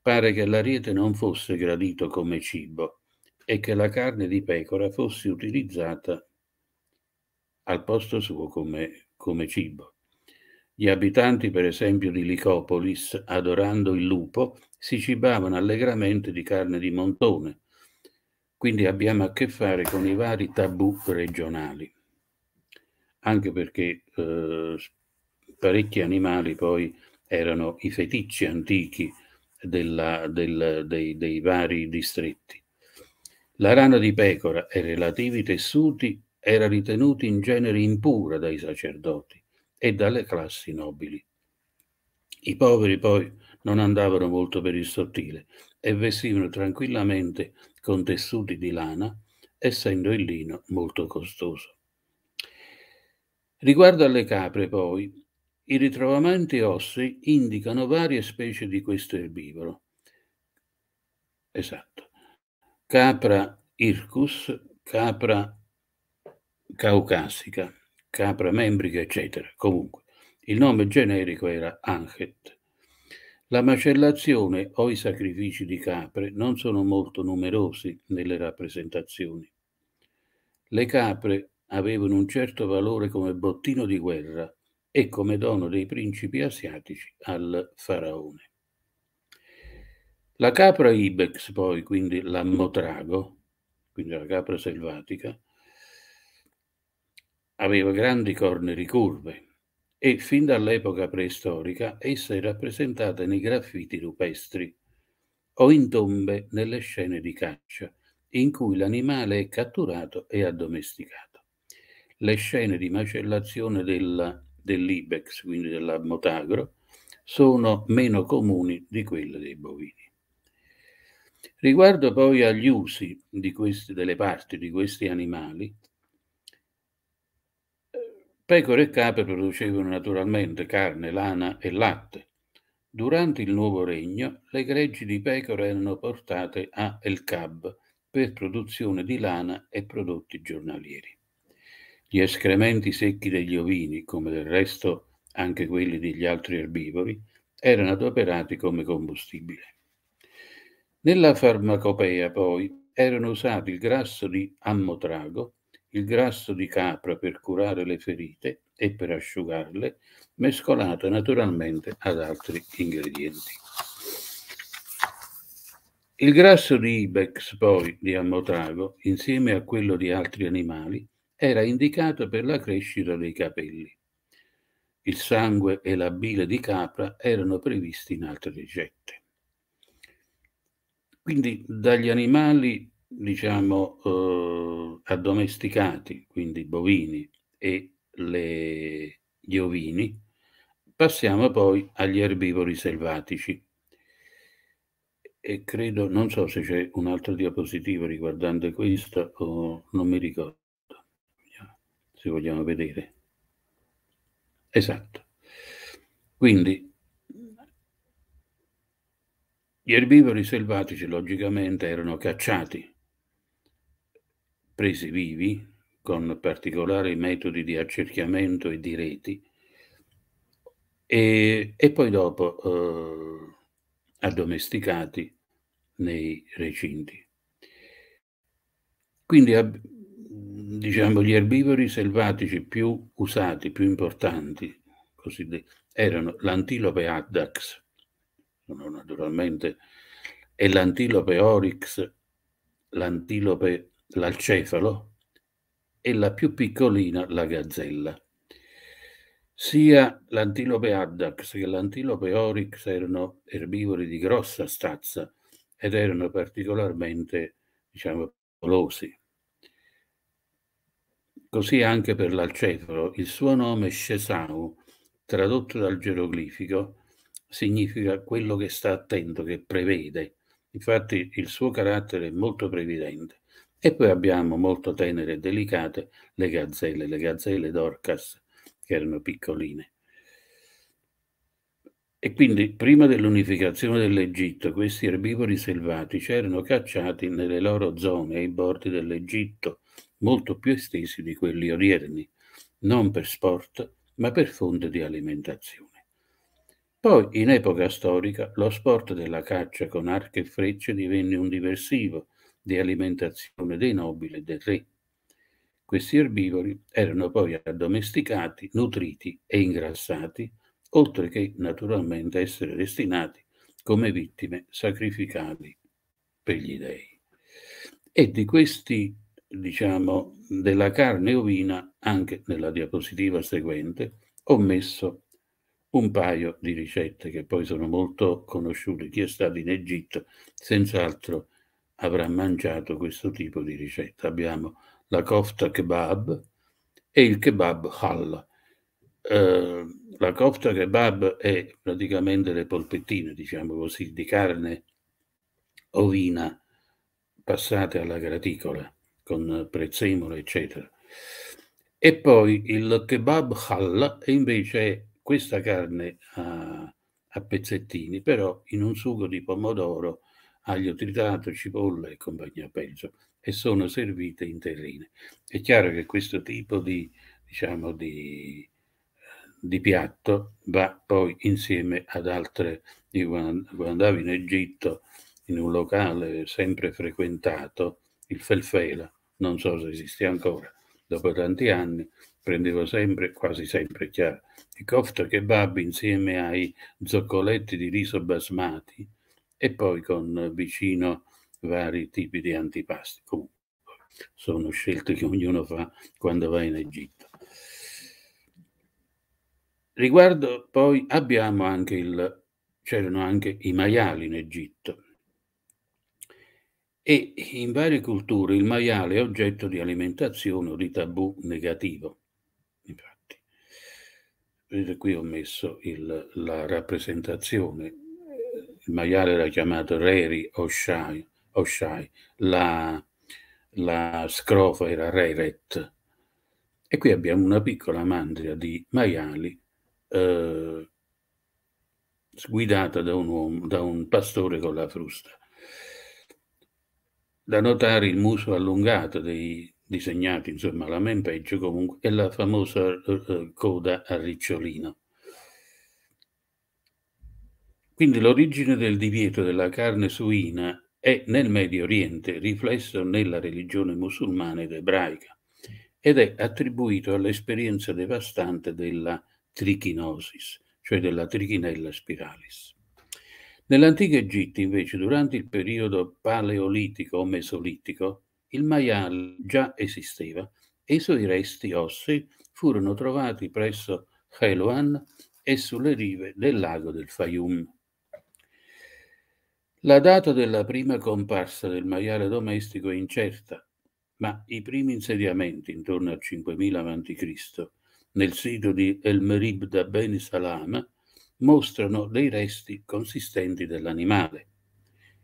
Pare che l'ariete non fosse gradito come cibo e che la carne di pecora fosse utilizzata al posto suo come, come cibo. Gli abitanti, per esempio, di Licopolis, adorando il lupo, si cibavano allegramente di carne di montone. Quindi abbiamo a che fare con i vari tabù regionali, anche perché eh, parecchi animali poi erano i feticci antichi della, del, dei, dei vari distretti. La rana di pecora e relativi tessuti era ritenuta in genere impura dai sacerdoti e dalle classi nobili. I poveri poi non andavano molto per il sottile e vestivano tranquillamente con tessuti di lana, essendo il lino molto costoso. Riguardo alle capre, poi, i ritrovamenti ossei indicano varie specie di questo erbivoro. Esatto capra Ircus, capra caucasica, capra membrica, eccetera. Comunque, il nome generico era Anchet. La macellazione o i sacrifici di capre non sono molto numerosi nelle rappresentazioni. Le capre avevano un certo valore come bottino di guerra e come dono dei principi asiatici al faraone. La capra ibex, poi, quindi l'ammotrago, quindi la capra selvatica, aveva grandi corna ricurve e fin dall'epoca preistorica essa è rappresentata nei graffiti rupestri o in tombe nelle scene di caccia in cui l'animale è catturato e addomesticato. Le scene di macellazione della, dell'ibex, quindi dell'ammotagro, sono meno comuni di quelle dei bovini. Riguardo poi agli usi questi, delle parti di questi animali, eh, pecore e capre producevano naturalmente carne, lana e latte. Durante il nuovo regno le greggi di pecore erano portate a El Cab per produzione di lana e prodotti giornalieri. Gli escrementi secchi degli ovini, come del resto anche quelli degli altri erbivori, erano adoperati come combustibile. Nella farmacopea, poi, erano usati il grasso di ammotrago, il grasso di capra per curare le ferite e per asciugarle, mescolato naturalmente ad altri ingredienti. Il grasso di ibex, poi, di ammotrago, insieme a quello di altri animali, era indicato per la crescita dei capelli. Il sangue e la bile di capra erano previsti in altre ricette. Quindi dagli animali, diciamo, eh, addomesticati, quindi bovini e le, gli ovini, passiamo poi agli erbivori selvatici. E credo, non so se c'è un altro diapositivo riguardante questo, o non mi ricordo, se vogliamo vedere. Esatto. Quindi gli erbivori selvatici logicamente erano cacciati, presi vivi, con particolari metodi di accerchiamento e di reti, e, e poi dopo eh, addomesticati nei recinti. Quindi diciamo, gli erbivori selvatici più usati, più importanti, erano l'antilope addax, naturalmente, e l'antilope oryx, l'antilope l'alcefalo e la più piccolina la gazzella. Sia l'antilope addax che l'antilope oryx erano erbivori di grossa stazza ed erano particolarmente, diciamo, polosi. Così anche per l'alcefalo, il suo nome Scesau, tradotto dal geroglifico, significa quello che sta attento, che prevede. Infatti il suo carattere è molto previdente. E poi abbiamo molto tenere e delicate le gazzelle, le gazzelle d'Orcas, che erano piccoline. E quindi prima dell'unificazione dell'Egitto, questi erbivori selvatici erano cacciati nelle loro zone ai bordi dell'Egitto, molto più estesi di quelli odierni, non per sport, ma per fonte di alimentazione. Poi, in epoca storica, lo sport della caccia con archi e frecce divenne un diversivo di alimentazione dei nobili e dei re. Questi erbivori erano poi addomesticati, nutriti e ingrassati, oltre che naturalmente essere destinati come vittime sacrificali per gli dei. E di questi, diciamo, della carne ovina, anche nella diapositiva seguente, ho messo un paio di ricette che poi sono molto conosciute. Chi è stato in Egitto senz'altro avrà mangiato questo tipo di ricetta. Abbiamo la kofta kebab e il kebab hal. Eh, la kofta kebab è praticamente le polpettine, diciamo così, di carne ovina passate alla graticola con prezzemolo, eccetera. E poi il kebab hal invece è questa carne a, a pezzettini, però in un sugo di pomodoro, aglio tritato, cipolla e compagnia peggio, e sono servite in terrine. È chiaro che questo tipo di, diciamo, di, eh, di piatto va poi insieme ad altre. Io quando andavo in Egitto, in un locale sempre frequentato, il Felfela, non so se esiste ancora, dopo tanti anni, prendevo sempre, quasi sempre, chiaro, i kofta kebab insieme ai zoccoletti di riso basmati e poi con vicino vari tipi di antipasti. Comunque, sono scelte che ognuno fa quando va in Egitto. Riguardo poi abbiamo anche il, c'erano anche i maiali in Egitto e in varie culture il maiale è oggetto di alimentazione o di tabù negativo vedete eh, qui ho messo il, la rappresentazione, eh, il maiale era chiamato Reri Oshai, Oshai. La, la scrofa era Reret. E qui abbiamo una piccola mandria di maiali eh, guidata da un, uomo, da un pastore con la frusta. Da notare il muso allungato dei, disegnati insomma la men peggio comunque, è la famosa uh, coda a ricciolino. Quindi l'origine del divieto della carne suina è nel Medio Oriente, riflesso nella religione musulmana ed ebraica, ed è attribuito all'esperienza devastante della trichinosis, cioè della trichinella spiralis. Nell'antico Egitto, invece, durante il periodo paleolitico o mesolitico, il maiale già esisteva e i suoi resti ossei furono trovati presso Hailuan e sulle rive del lago del Fayum. La data della prima comparsa del maiale domestico è incerta, ma i primi insediamenti intorno al 5000 a.C. nel sito di El Merib da Beni Salama mostrano dei resti consistenti dell'animale,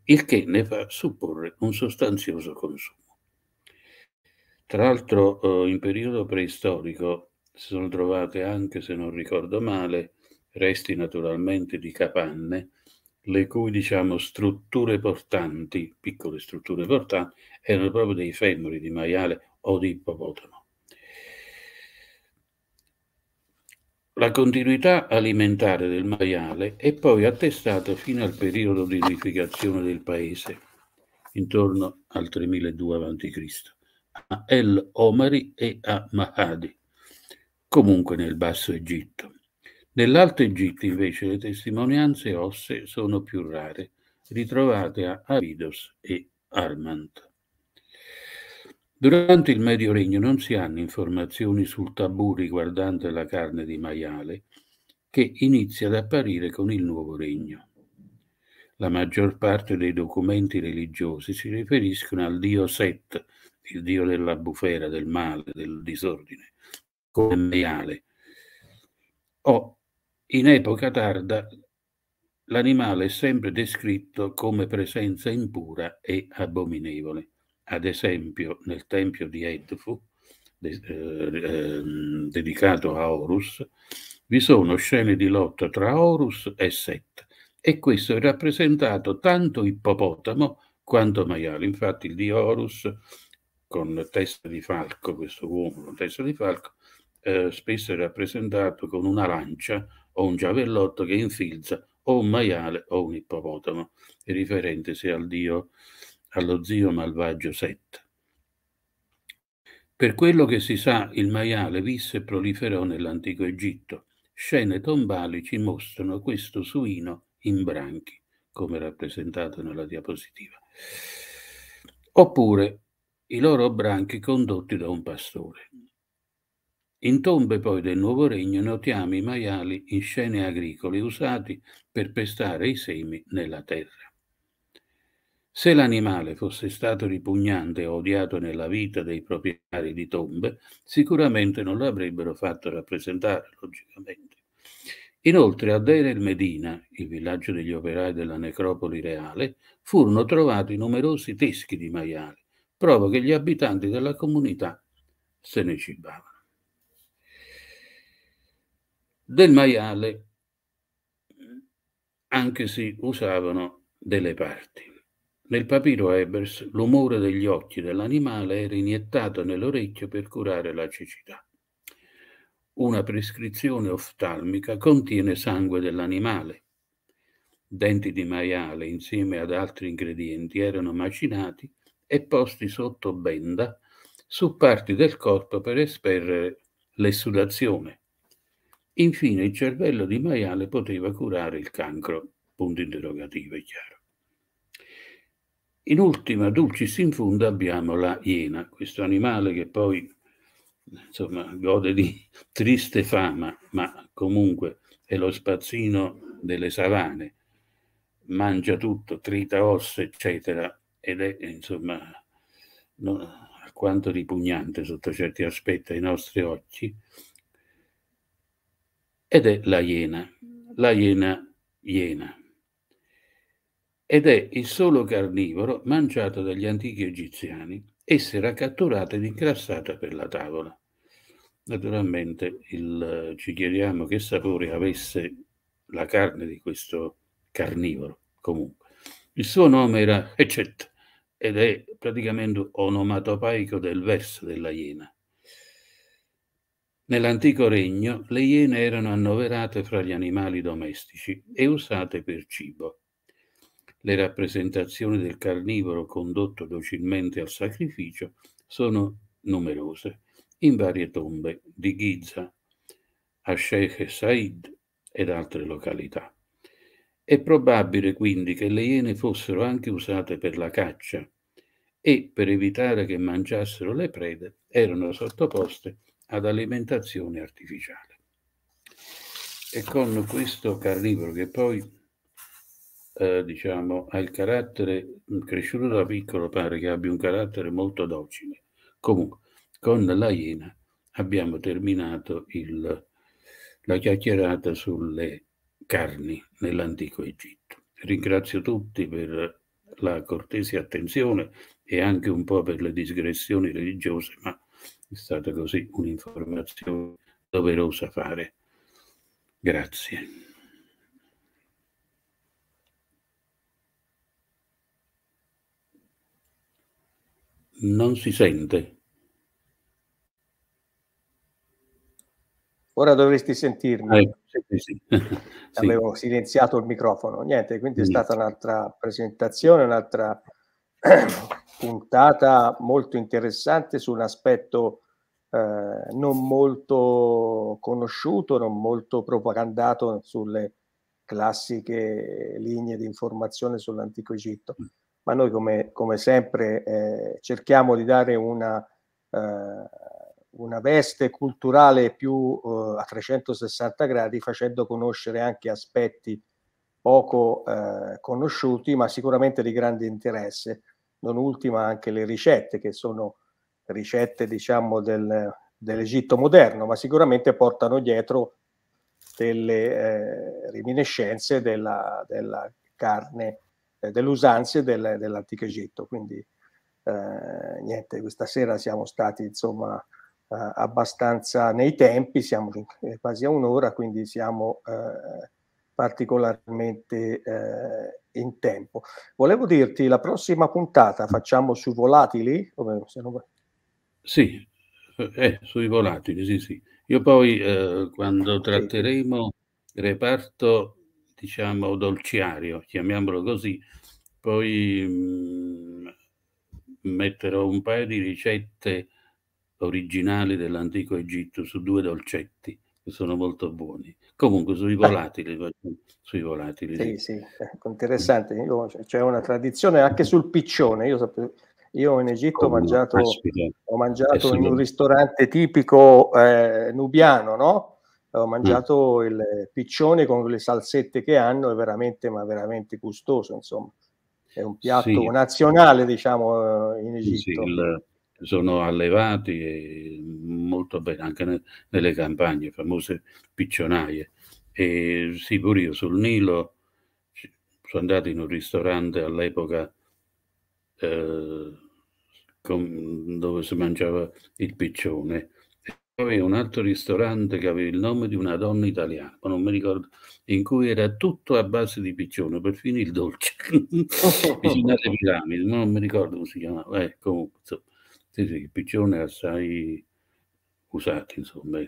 il che ne fa supporre un sostanzioso consumo. Tra l'altro eh, in periodo preistorico si sono trovate anche, se non ricordo male, resti naturalmente di capanne, le cui diciamo strutture portanti, piccole strutture portanti, erano proprio dei femori di maiale o di ippopotamo. La continuità alimentare del maiale è poi attestata fino al periodo di edificazione del paese, intorno al 3002 a.C a El Omari e a Mahadi, comunque nel Basso Egitto. Nell'Alto Egitto invece le testimonianze ossee sono più rare, ritrovate a Abidos e Armand. Durante il Medio Regno non si hanno informazioni sul tabù riguardante la carne di maiale, che inizia ad apparire con il nuovo regno. La maggior parte dei documenti religiosi si riferiscono al dio Set, il dio della bufera, del male, del disordine, come maiale. O in epoca tarda l'animale è sempre descritto come presenza impura e abominevole. Ad esempio, nel tempio di Edfu, de- eh, ehm, dedicato a Horus, vi sono scene di lotta tra Horus e Set, e questo è rappresentato tanto ippopotamo quanto maiale. Infatti, il dio Horus con testa di falco, questo uomo con testa di falco, eh, spesso è rappresentato con una lancia o un giavellotto che infilza o un maiale o un ippopotamo, riferendosi al dio, allo zio malvagio Set. Per quello che si sa, il maiale visse e proliferò nell'antico Egitto. Scene tombali ci mostrano questo suino in branchi, come rappresentato nella diapositiva. Oppure i loro branchi condotti da un pastore. In tombe poi del Nuovo Regno notiamo i maiali in scene agricole usati per pestare i semi nella terra. Se l'animale fosse stato ripugnante o odiato nella vita dei proprietari di tombe, sicuramente non l'avrebbero fatto rappresentare, logicamente. Inoltre a Deir el Medina, il villaggio degli operai della necropoli reale, furono trovati numerosi teschi di maiali, prova che gli abitanti della comunità se ne cibavano. Del maiale anche si usavano delle parti. Nel papiro Ebers l'umore degli occhi dell'animale era iniettato nell'orecchio per curare la cecità. Una prescrizione oftalmica contiene sangue dell'animale. Denti di maiale insieme ad altri ingredienti erano macinati e posti sotto benda su parti del corpo per esperre l'essudazione. Infine il cervello di maiale poteva curare il cancro, punto interrogativo è chiaro. In ultima, dulcis in funda, abbiamo la iena, questo animale che poi insomma, gode di triste fama, ma comunque è lo spazzino delle savane, mangia tutto, trita ossa, eccetera, ed è insomma non, alquanto ripugnante sotto certi aspetti ai nostri occhi, ed è la iena, la iena iena. Ed è il solo carnivoro mangiato dagli antichi egiziani. Essa era catturata ed ingrassata per la tavola. Naturalmente il, ci chiediamo che sapore avesse la carne di questo carnivoro, comunque. Il suo nome era Ecet, ed è praticamente onomatopaico del verso della iena. Nell'antico regno le iene erano annoverate fra gli animali domestici e usate per cibo. Le rappresentazioni del carnivoro condotto docilmente al sacrificio sono numerose in varie tombe di Giza, a e Said ed altre località. È probabile quindi che le iene fossero anche usate per la caccia e, per evitare che mangiassero le prede, erano sottoposte ad alimentazione artificiale. E con questo carnivoro che poi eh, diciamo, ha il carattere, mm, cresciuto da piccolo pare che abbia un carattere molto docile. Comunque, con la iena abbiamo terminato il, la chiacchierata sulle carni nell'antico Egitto. Ringrazio tutti per la cortese attenzione e anche un po' per le digressioni religiose, ma è stata così un'informazione doverosa fare. Grazie. Non si sente. Ora dovresti sentirmi. Eh, sì, sì. Avevo sì. silenziato il microfono. Niente, quindi è mm. stata un'altra presentazione, un'altra puntata molto interessante su un aspetto eh, non molto conosciuto, non molto propagandato sulle classiche linee di informazione sull'antico Egitto. Mm. Ma noi, come, come sempre, eh, cerchiamo di dare una eh, una veste culturale più eh, a 360 gradi, facendo conoscere anche aspetti poco eh, conosciuti, ma sicuramente di grande interesse, non ultima anche le ricette, che sono ricette diciamo del, dell'Egitto moderno, ma sicuramente portano dietro delle eh, reminiscenze della, della carne, eh, delle usanze del, dell'antico Egitto. Quindi eh, niente, questa sera siamo stati insomma eh, abbastanza nei tempi, siamo eh, quasi a un'ora, quindi siamo eh, particolarmente eh, in tempo. Volevo dirti, la prossima puntata facciamo sui volatili? Sì, eh, eh, sui volatili, sì, sì. Io poi eh, quando tratteremo il reparto, diciamo, dolciario, chiamiamolo così, poi mh, mm, metterò un paio di ricette originali dell'antico Egitto su due dolcetti che sono molto buoni. Comunque sui ah. volatili, sui volatili. Sì, sì, ecco, interessante. Io, cioè, c'è una tradizione anche sul piccione. Io, io in Egitto ho mangiato, ho mangiato in un ristorante tipico eh, nubiano, no? Ho mm. mangiato mm. il piccione con le salsette che hanno, è veramente, ma veramente gustoso, insomma. È un piatto sì. nazionale, diciamo, eh, in Egitto. Sì, il sono allevati e molto bene anche ne, nelle campagne, famose piccionaie. E sì, pure io sul Nilo sono andato in un ristorante all'epoca eh, con, dove si mangiava il piccione. Aveva un altro ristorante che aveva il nome di una donna italiana, ma non mi ricordo, in cui era tutto a base di piccione, perfino il dolce, vicino alle piramidi, non mi ricordo come si chiamava. Eh, comunque, insomma. Sì, sì, il piccione è assai usato, insomma,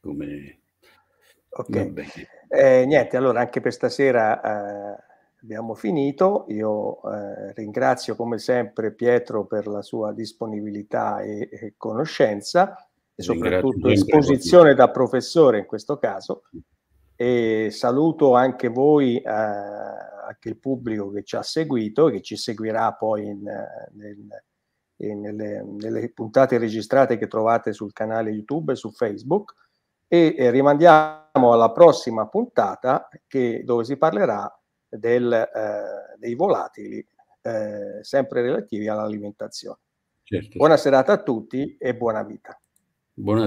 come... Ok, eh, niente, allora anche per stasera eh, abbiamo finito. Io eh, ringrazio come sempre Pietro per la sua disponibilità e, e conoscenza, e soprattutto esposizione da professore in questo caso. E saluto anche voi, eh, anche il pubblico che ci ha seguito e che ci seguirà poi in, eh, nel nelle, nelle, puntate registrate che trovate sul canale YouTube e su Facebook e, e rimandiamo alla prossima puntata che, dove si parlerà del, eh, dei volatili eh, sempre relativi all'alimentazione. Certo. Buona serata a tutti e buona vita. Buona